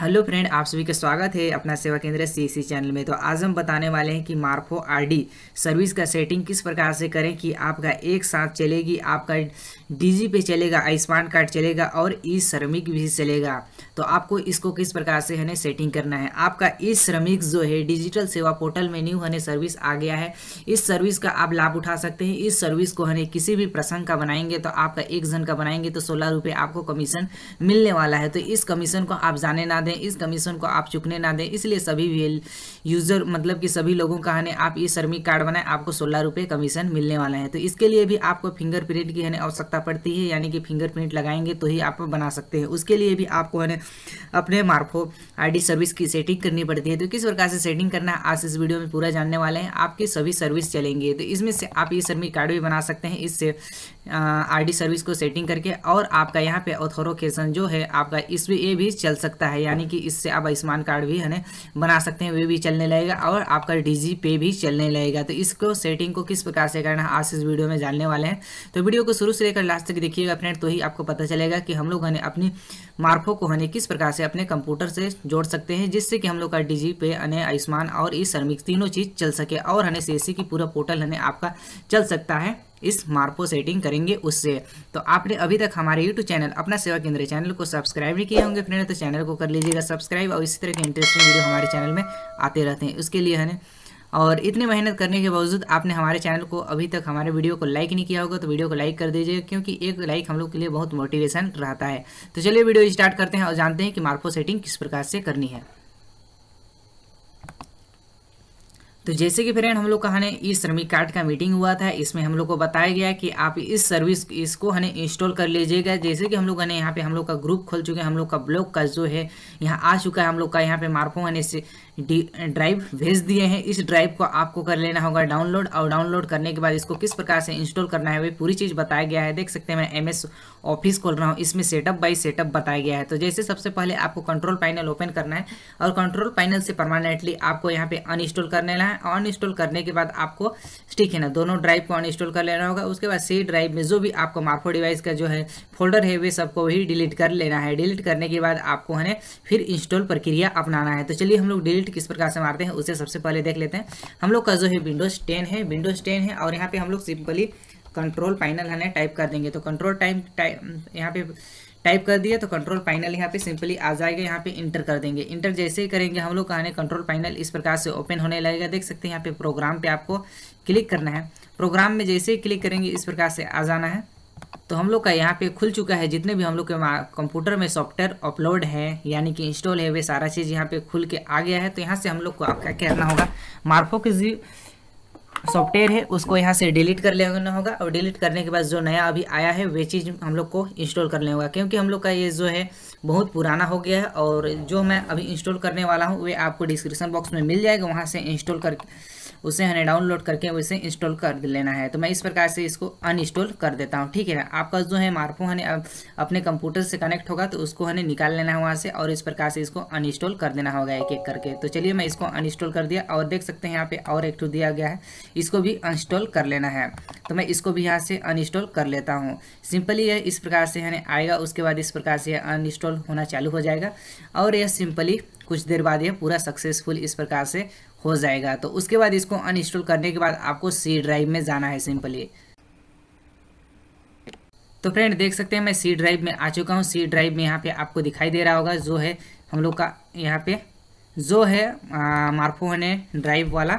hello friend आप सभी का स्वागत है अपना सेवा केंद्र सी चैनल में तो आज हम बताने वाले हैं कि मार्फो आरडी सर्विस का सेटिंग किस प्रकार से करें कि आपका एक साथ चलेगी आपका डीजी पे चलेगा आयुष्मान कार्ड चलेगा और ई श्रमिक भी चलेगा तो आपको इसको किस प्रकार से है सेटिंग करना है आपका ई श्रमिक जो है डिजिटल सेवा पोर्टल में न्यू हने सर्विस आ गया है इस सर्विस का आप लाभ उठा सकते हैं इस सर्विस को हमें किसी भी प्रसंग का बनाएंगे तो आपका एक जन का बनाएंगे तो सोलह आपको कमीशन मिलने वाला है तो इस कमीशन को आप जाने ना ना दें इस कमीशन को आप चुकने ना दें इसलिए सभी यूज़र मतलब कि सभी लोगों का है ना आप ये श्रमिक कार्ड बनाएं आपको सोलह रुपये कमीशन मिलने वाला है तो इसके लिए भी आपको फिंगरप्रिंट की है ना आवश्यकता पड़ती है यानी कि फिंगरप्रिंट लगाएंगे तो ही आप बना सकते हैं उसके लिए भी आपको है ना अपने मार्फो आई सर्विस की सेटिंग करनी पड़ती है तो किस प्रकार से सेटिंग करना है आज इस वीडियो में पूरा जानने वाले हैं आपकी सभी सर्विस चलेंगी तो इसमें से आप ये श्रमिक कार्ड भी बना सकते हैं इससे आई सर्विस को सेटिंग करके और आपका यहाँ पे ऑथोरोकेशन जो है आपका इसमें ये भी चल सकता है यानी कि इससे आप आयुष्मान कार्ड भी है बना सकते हैं वे भी चलने लगेगा और आपका डिजी पे भी चलने लगेगा तो इसको सेटिंग को किस प्रकार से करना आज इस वीडियो में जानने वाले हैं तो वीडियो को शुरू से लेकर लास्ट तक देखिएगा फ्रेंड तो ही आपको पता चलेगा कि हम लोग अपनी मार्फो को हमें किस प्रकार से अपने कंप्यूटर से जोड़ सकते हैं जिससे कि हम लोग का डिजी पे अने आयुष्मान और ई श्रमिक तीनों चीज़ चल सके और हमें सी की पूरा पोर्टल हमें आपका चल सकता है इस मार्फो सेटिंग करेंगे उससे तो आपने अभी तक हमारे यूट्यूब चैनल अपना सेवा केंद्र चैनल को सब्सक्राइब नहीं किए होंगे फ्रेंड तो चैनल को कर लीजिएगा सब्सक्राइब और इसी तरह के इंटरेस्टिंग वीडियो हमारे चैनल में आते रहते हैं उसके लिए है और इतनी मेहनत करने के बावजूद आपने हमारे चैनल को अभी तक हमारे वीडियो को लाइक नहीं किया होगा तो वीडियो को लाइक कर दीजिएगा क्योंकि एक लाइक हम लोग के लिए बहुत मोटिवेशन रहता है तो चलिए वीडियो स्टार्ट करते हैं और जानते हैं कि मार्को सेटिंग किस प्रकार से करनी है तो जैसे कि फ्रेंड हम लोग का हमें ई श्रमिक कार्ड का मीटिंग हुआ था इसमें हम लोग को बताया गया कि आप इस सर्विस इसको हमें इंस्टॉल कर लीजिएगा जैसे कि हम लोग ने यहाँ पे हम लोग का ग्रुप खोल चुके हैं हम लोग का ब्लॉग का जो है यहाँ आ चुका है हम लोग का यहाँ पे मार्फो हने इसे ड्राइव भेज दिए हैं इस ड्राइव को आपको कर लेना होगा डाउनलोड और डाउनलोड करने के बाद इसको किस प्रकार से इंस्टॉल करना है वही पूरी चीज़ बताया गया है देख सकते हैं मैं एम ऑफिस खोल रहा हूँ इसमें सेटअप बाई सेटअप बताया गया है तो जैसे सबसे पहले आपको कंट्रोल पैनल ओपन करना है और कंट्रोल पैनल से परमानेंटली आपको यहाँ पे अनइंस्टॉल करने लेना है ऑन इंस्टॉल करने के बाद आपको ठीक है ना दोनों ड्राइव को अन इंस्टॉल कर लेना होगा उसके बाद सी ड्राइव में जो भी आपको मार्फो डिवाइस का जो है फोल्डर है वे सबको वही डिलीट कर लेना है डिलीट करने के बाद आपको है फिर इंस्टॉल प्रक्रिया अपनाना है तो चलिए हम लोग डिलीट किस प्रकार से मारते हैं उसे सबसे पहले देख लेते हैं हम लोग का जो है विंडोज़ टेन है विंडोज़ टेन है और यहाँ पे हम लोग सिंपली कंट्रोल फाइनल है टाइप कर देंगे तो कंट्रोल टाइम टाइप यहाँ पे टाइप कर दिया तो कंट्रोल फाइनल यहाँ पे सिंपली आ जाएगा यहाँ पे इंटर कर देंगे इंटर जैसे ही करेंगे हम लोग कहने कंट्रोल फाइनल इस प्रकार से ओपन होने लगेगा देख सकते हैं यहाँ पे प्रोग्राम पे आपको क्लिक करना है प्रोग्राम में जैसे ही क्लिक करेंगे इस प्रकार से आ जाना है तो हम लोग का यहाँ पे खुल चुका है जितने भी हम लोग के कंप्यूटर में सॉफ्टवेयर अपलोड है यानी कि इंस्टॉल है वे सारा चीज़ यहाँ पे खुल के आ गया है तो यहाँ से हम लोग को आपका करना होगा मार्फो के सॉफ्टवेयर है उसको यहाँ से डिलीट कर लेना होगा और डिलीट करने के बाद जो नया अभी आया है वे चीज़ हम लोग को इंस्टॉल कर लेना होगा क्योंकि हम लोग का ये जो है बहुत पुराना हो गया है और जो मैं अभी इंस्टॉल करने वाला हूँ वे आपको डिस्क्रिप्शन बॉक्स में मिल जाएगा वहाँ से इंस्टॉल कर उसे हमें डाउनलोड करके उसे इंस्टॉल कर लेना है तो मैं इस प्रकार से इसको अनइंस्टॉल कर देता हूँ ठीक है ना आपका जो है मार्फो हमें अपने कंप्यूटर से कनेक्ट होगा तो उसको हमें निकाल लेना है वहाँ से और इस प्रकार से इसको अनइंस्टॉल कर देना होगा एक एक करके तो चलिए मैं इसको अनइंस्टॉल कर दिया और देख सकते हैं यहाँ पे और एक दिया गया है इसको भी इंस्टॉल कर लेना है तो मैं इसको भी यहाँ से अनइंस्टॉल कर लेता हूँ सिंपली यह इस प्रकार से हमें आएगा उसके बाद इस प्रकार से अनइंस्टॉल होना चालू हो जाएगा और यह सिंपली कुछ देर बाद यह पूरा सक्सेसफुल इस प्रकार से हो जाएगा तो उसके बाद इसको अनइंस्टॉल करने के बाद आपको सी ड्राइव में जाना है सिंपली तो फ्रेंड देख सकते हैं मैं सी ड्राइव में आ चुका हूँ सी ड्राइव में यहाँ पे आपको दिखाई दे रहा होगा जो है हम लोग का यहाँ पे जो है मार्फो होने ड्राइव वाला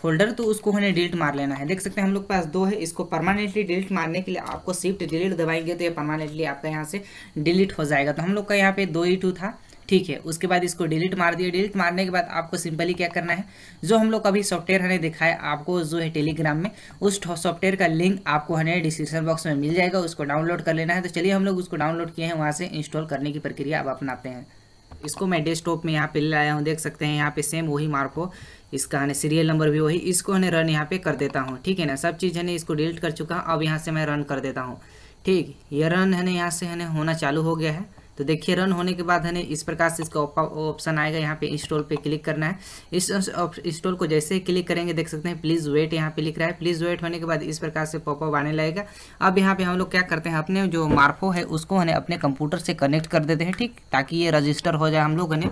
फोल्डर तो उसको हमें डिलीट मार लेना है देख सकते हैं हम लोग पास दो है इसको परमानेंटली डिलीट मारने के लिए आपको शिफ्ट डिलीट दबाएंगे तो ये परमानेंटली आपका यहाँ से डिलीट हो जाएगा तो हम लोग का यहाँ पे दो ही टू था ठीक है उसके बाद इसको डिलीट मार दिया डिलीट मारने के बाद आपको सिंपली क्या करना है जो हम लोग अभी सॉफ्टवेयर हमने दिखाया आपको जो है टेलीग्राम में उस सॉफ्टवेयर का लिंक आपको हमें डिस्क्रिप्शन बॉक्स में मिल जाएगा उसको डाउनलोड कर लेना है तो चलिए हम लोग उसको डाउनलोड किए हैं वहाँ से इंस्टॉल करने की प्रक्रिया आप अपनाते हैं इसको मैं डेस्कटॉप में यहाँ पे ले आया हूँ देख सकते हैं यहाँ पे सेम वही मार्क हो इसका है सीरियल नंबर भी वही इसको है रन यहाँ पे कर देता हूँ ठीक है ना सब चीज़ है इसको डिलीट कर चुका हूँ अब यहाँ से मैं रन कर देता हूँ ठीक ये रन है ना यहाँ से है होना चालू हो गया है तो देखिए रन होने के बाद हमें इस प्रकार से इसका ऑप्शन आएगा यहाँ पे इंस्टॉल पे क्लिक करना है इस इंस्टॉल को जैसे ही क्लिक करेंगे देख सकते हैं प्लीज़ वेट यहाँ पे लिख रहा है प्लीज़ वेट होने के बाद इस प्रकार से पॉपअप आने लगेगा अब यहाँ पे हम लोग क्या करते हैं अपने जो मार्फो है उसको हमें अपने कंप्यूटर से कनेक्ट कर देते हैं ठीक ताकि ये रजिस्टर हो जाए हम लोग हमें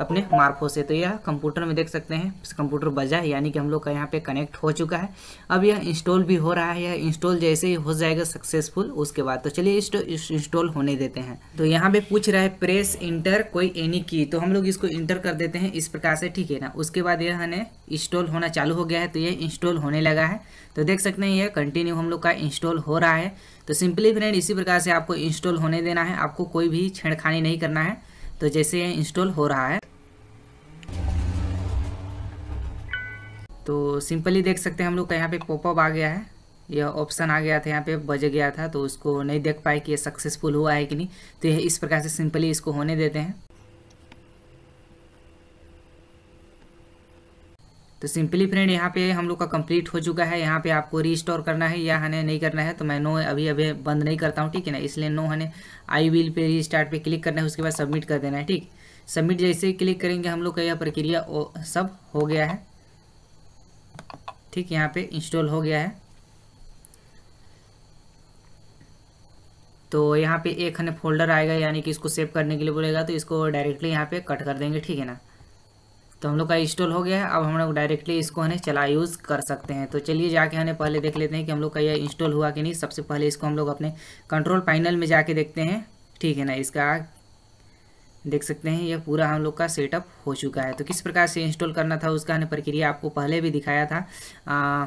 अपने मार्फो से तो यह कंप्यूटर में देख सकते हैं कंप्यूटर बजा यानी कि हम लोग का यहाँ पे कनेक्ट हो चुका है अब यह इंस्टॉल भी हो रहा है यह इंस्टॉल जैसे ही हो जाएगा सक्सेसफुल उसके बाद तो चलिए इंस्टॉल होने देते हैं तो यहाँ पे पूछ रहा है प्रेस इंटर कोई एनी की तो हम लोग इसको इंटर कर देते हैं इस प्रकार से ठीक है ना उसके बाद यह हमें इंस्टॉल होना चालू हो गया है तो ये इंस्टॉल होने लगा है तो देख सकते हैं ये कंटिन्यू हम लोग का इंस्टॉल हो रहा है तो सिंपली फ्रेंड इसी प्रकार से आपको इंस्टॉल होने देना है आपको कोई भी छेड़खानी नहीं करना है तो जैसे ये इंस्टॉल हो रहा है तो सिंपली देख सकते हैं हम लोग का यहाँ पे पॉपअप आ गया है यह ऑप्शन आ गया था यहाँ पे बज गया था तो उसको नहीं देख पाए कि ये सक्सेसफुल हुआ है कि नहीं तो यह इस प्रकार से सिंपली इसको होने देते हैं तो सिंपली फ्रेंड यहाँ पे हम लोग का कंप्लीट हो चुका है यहाँ पे आपको रीस्टोर करना है या हमें नहीं करना है तो मैं नो अभी अभी बंद नहीं करता हूँ ठीक है ना इसलिए नो हमें आई विल पे रीस्टार्ट पे क्लिक करना है उसके बाद सबमिट कर देना है ठीक सबमिट जैसे ही क्लिक करेंगे हम लोग का यह प्रक्रिया सब हो गया है ठीक यहाँ पे इंस्टॉल हो गया है तो यहाँ पे एक हमें फोल्डर आएगा यानी कि इसको सेव करने के लिए बोलेगा तो इसको डायरेक्टली यहाँ पे कट कर देंगे ठीक है ना तो हम लोग का इंस्टॉल हो गया है अब हम लोग डायरेक्टली इसको हमें चला यूज़ कर सकते हैं तो चलिए जाके हमें पहले देख लेते हैं कि हम लोग का यह इंस्टॉल हुआ कि नहीं सबसे पहले इसको हम लोग अपने कंट्रोल पैनल में जाके देखते हैं ठीक है ना इसका देख सकते हैं यह पूरा हम लोग का सेटअप हो चुका है तो किस प्रकार से इंस्टॉल करना था उसका हमें प्रक्रिया आपको पहले भी दिखाया था आ,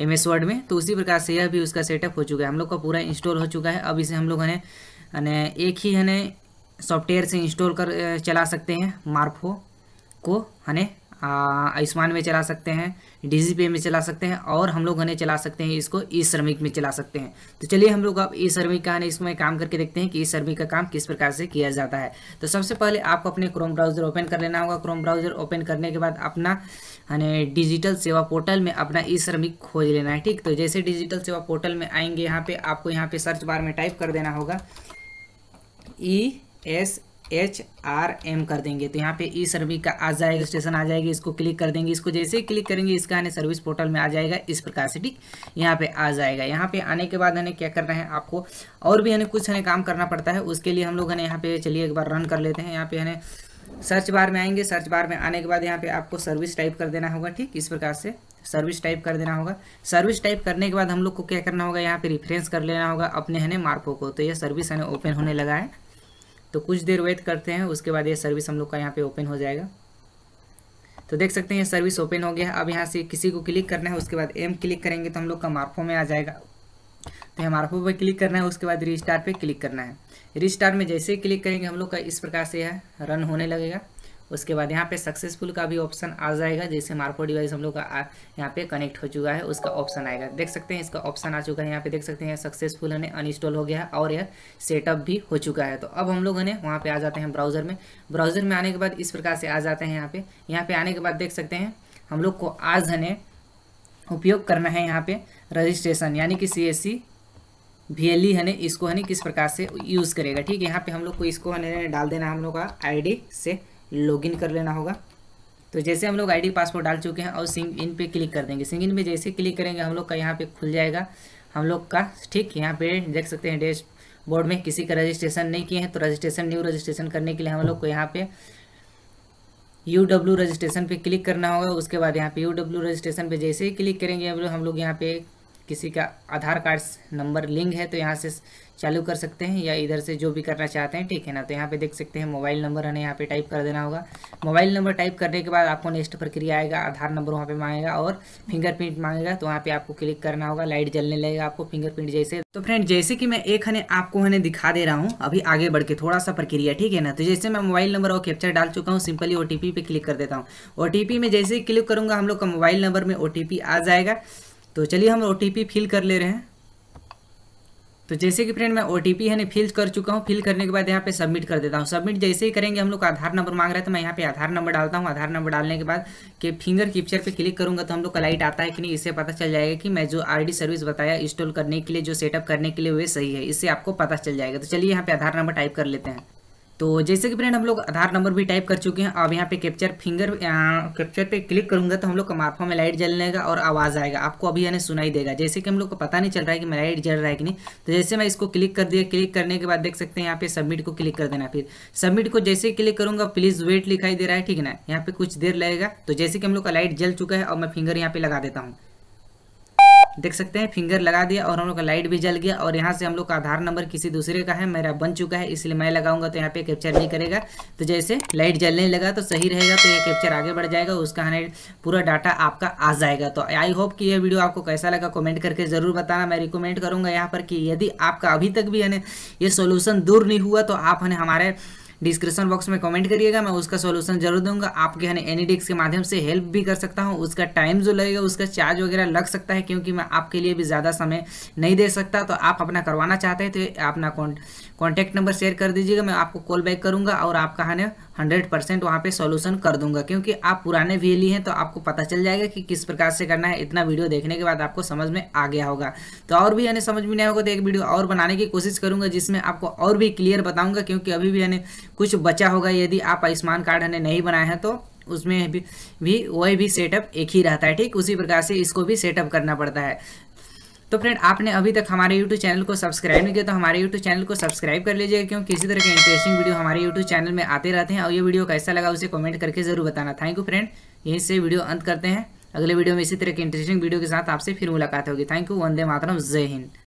एम एस वर्ड में तो उसी प्रकार से यह भी उसका सेटअप हो चुका है हम लोग का पूरा इंस्टॉल हो चुका है अब इसे हम लोग हमें एक ही हमें सॉफ्टवेयर से इंस्टॉल कर चला सकते हैं मार्फो को हमें आयुष्मान में चला सकते हैं डी पे में चला सकते हैं और हम लोग उन्हें चला सकते हैं इसको ई श्रमिक में चला सकते हैं तो चलिए हम लोग अब ई श्रमिक का इसमें काम करके देखते हैं कि ई श्रमिक का काम किस प्रकार से किया जाता है तो सबसे पहले आपको अपने क्रोम ब्राउजर ओपन कर लेना होगा क्रोम ब्राउजर ओपन करने के बाद अपना यानी डिजिटल सेवा पोर्टल में अपना ई श्रमिक खोज लेना है ठीक तो जैसे डिजिटल सेवा पोर्टल में आएंगे यहाँ पे आपको यहाँ पे सर्च बार में टाइप कर देना होगा E e S H R M कर देंगे तो यहाँ पे ई सर्विस का आ जाएगा स्टेशन आ जाएगी इसको क्लिक कर देंगे इसको जैसे ही क्लिक करेंगे इसका हमें सर्विस पोर्टल में आ जाएगा इस प्रकार से ठीक यहाँ पे आ जाएगा यहाँ पे आने के बाद हमें क्या करना है आपको और भी हमें कुछ हमें काम करना पड़ता है उसके लिए हम लोग हमें यहाँ पे चलिए एक बार रन कर लेते हैं यहाँ पे हमें सर्च बार में आएंगे सर्च बार में आने के बाद यहाँ पे आपको सर्विस टाइप कर देना होगा ठीक इस प्रकार से सर्विस टाइप कर देना होगा सर्विस टाइप करने के बाद हम लोग को क्या करना होगा यहाँ पे रिफ्रेंस कर लेना होगा अपने है मार्को को तो यह सर्विस हमें ओपन होने लगा है तो कुछ देर वेट करते हैं उसके बाद ये सर्विस हम लोग का यहाँ पे ओपन हो जाएगा तो देख सकते हैं ये सर्विस ओपन हो गया अब यहाँ से किसी को क्लिक करना है उसके बाद एम क्लिक करेंगे तो हम लोग का मार्फो में आ जाएगा तो यहाँ मार्फो पर क्लिक करना है उसके बाद रिस्टार पर क्लिक करना है रिस्टार में जैसे ही क्लिक करेंगे हम लोग का इस प्रकार से यह रन होने लगेगा उसके बाद यहाँ पे सक्सेसफुल का भी ऑप्शन आ जाएगा जैसे मार्को डिवाइस हम लोग का यहाँ पे कनेक्ट हो चुका है उसका ऑप्शन आएगा देख सकते हैं इसका ऑप्शन आ चुका है यहाँ पे देख सकते हैं सक्सेसफुल हमें अनइंस्टॉल हो गया और यह सेटअप भी हो चुका है तो अब हम लोग है वहाँ पर आ जाते हैं ब्राउजर में ब्राउजर में आने के बाद इस प्रकार से आ जाते हैं यहाँ पे यहाँ पे आने के बाद देख सकते हैं हम लोग को आज हमें उपयोग करना है यहाँ पे रजिस्ट्रेशन यानी कि सी एस सी वी है इसको है किस प्रकार से यूज़ करेगा ठीक है यहाँ पे हम लोग को इसको है डाल देना हम लोग का आईडी से लॉगिन कर लेना होगा तो जैसे हम लोग आईडी पासवर्ड डाल चुके हैं और सिंग इन पे क्लिक कर देंगे सिंग इन पे जैसे क्लिक करेंगे हम लोग का यहाँ पे खुल जाएगा हम लोग का ठीक यहाँ पे देख सकते हैं डैश बोर्ड में किसी का रजिस्ट्रेशन नहीं किए हैं तो रजिस्ट्रेशन न्यू रजिस्ट्रेशन करने के लिए हम लोग को यहाँ पे यू डब्ल्यू रजिस्ट्रेशन पे क्लिक करना होगा उसके बाद यहाँ पे यू डब्ल्यू रजिस्ट्रेशन पे जैसे ही क्लिक करेंगे हम लोग यहाँ पे किसी का आधार कार्ड नंबर लिंक है तो यहाँ से चालू कर सकते हैं या इधर से जो भी करना चाहते हैं ठीक है ना तो यहाँ पे देख सकते हैं मोबाइल नंबर हमें यहाँ पे टाइप कर देना होगा मोबाइल नंबर टाइप करने के बाद आपको नेक्स्ट प्रक्रिया आएगा आधार नंबर वहाँ पे मांगेगा और फिंगरप्रिंट मांगेगा तो वहाँ पे आपको क्लिक करना होगा लाइट जलने लगेगा आपको फिंगरप्रिंट जैसे तो फ्रेंड जैसे कि मैं एक हने आपको हने दिखा दे रहा हूँ अभी आगे बढ़ के थोड़ा सा प्रक्रिया ठीक है ना तो जैसे मैं मोबाइल नंबर और कैप्चर डाल चुका हूँ सिंपली ओ पे क्लिक कर देता हूँ ओ में जैसे ही क्लिक करूँगा हम लोग का मोबाइल नंबर में ओ आ जाएगा तो चलिए हम ओ फिल कर ले रहे हैं तो जैसे कि फ्रेंड मैं ओ टी पी यानी फिल कर चुका हूँ फिल करने के बाद यहाँ पे सबमिट कर देता हूँ सबमिट जैसे ही करेंगे हम लोग आधार नंबर मांग रहे थे तो मैं यहाँ पे आधार नंबर डालता हूँ आधार नंबर डालने के बाद के फिंगर पिक्चर पे क्लिक करूँगा तो हम लोग का लाइट आता है कि नहीं इससे पता चल जाएगा कि मैं जो आर सर्विस बताया इंस्टॉल करने के लिए जो सेटअप करने के लिए वे सही है इससे आपको पता चल जाएगा तो चलिए यहाँ पे आधार नंबर टाइप कर लेते हैं तो जैसे कि फ्रेंड हम लोग आधार नंबर भी टाइप कर चुके हैं अब यहाँ पे कैप्चर फिंगर कैप्चर पे क्लिक करूँगा तो हम लोग का मार्फा में लाइट जल लेगा और आवाज़ आएगा आपको अभी यानी सुनाई देगा जैसे कि हम लोग को पता नहीं चल रहा है कि मैं लाइट जल रहा है कि नहीं तो जैसे मैं इसको क्लिक कर दिया क्लिक करने के बाद देख सकते हैं यहाँ पे सबमिट को क्लिक कर देना फिर सबमिट को जैसे क्लिक करूँगा प्लीज़ वेट लिखाई दे रहा है ठीक है ना यहाँ पे कुछ देर लगेगा तो जैसे कि हम लोग का लाइट जल चुका है और मैं फिंगर यहाँ पे लगा देता हूँ देख सकते हैं फिंगर लगा दिया और हम लोग का लाइट भी जल गया और यहाँ से हम लोग का आधार नंबर किसी दूसरे का है मेरा बन चुका है इसलिए मैं लगाऊंगा तो यहाँ पे कैप्चर नहीं करेगा तो जैसे लाइट जलने लगा तो सही रहेगा तो यह कैप्चर आगे बढ़ जाएगा उसका हमें पूरा डाटा आपका आ जाएगा तो आई होप कि यह वीडियो आपको कैसा लगा कॉमेंट करके ज़रूर बताना मैं रिकमेंड करूंगा यहाँ पर कि यदि आपका अभी तक भी यानी ये सोल्यूशन दूर नहीं हुआ तो आप हमें हमारे डिस्क्रिप्शन बॉक्स में कमेंट करिएगा मैं उसका सोल्यूशन जरूर दूंगा आपके यानी डिस्क के माध्यम से हेल्प भी कर सकता हूँ उसका टाइम जो लगेगा उसका चार्ज वगैरह लग सकता है क्योंकि मैं आपके लिए भी ज़्यादा समय नहीं दे सकता तो आप अपना करवाना चाहते हैं तो अपना कॉन्टैक्ट नंबर शेयर कर दीजिएगा मैं आपको कॉल बैक करूँगा और आपका है हंड्रेड परसेंट वहाँ पर सोल्यूशन कर दूंगा क्योंकि आप पुराने वी e हैं तो आपको पता चल जाएगा कि किस प्रकार से करना है इतना वीडियो देखने के बाद आपको समझ में आ गया होगा तो और भी यानी समझ में नहीं होगा तो एक वीडियो और बनाने की कोशिश करूँगा जिसमें आपको और भी क्लियर बताऊँगा क्योंकि अभी भी यानी कुछ बचा होगा यदि आप आयुष्मान कार्ड हमने नहीं बनाए हैं तो उसमें भी, भी वही भी सेटअप एक ही रहता है ठीक उसी प्रकार से इसको भी सेटअप करना पड़ता है तो फ्रेंड आपने अभी तक हमारे यूट्यूब चैनल को सब्सक्राइब नहीं किया तो हमारे यूट्यूब चैनल को सब्सक्राइब कर लीजिएगा क्योंकि किसी तरह के इंटरेस्टिंग वीडियो हमारे यूट्यूब चैनल में आते रहते हैं और ये वीडियो कैसा लगा उसे कमेंट करके जरूर बताना थैंक यू फ्रेंड यहीं से वीडियो अंत करते हैं अगले वीडियो में इसी तरह के इंटरेस्टिंग वीडियो के साथ आपसे फिर मुलाकात होगी थैंक यू वंदे मातरम जय हिंद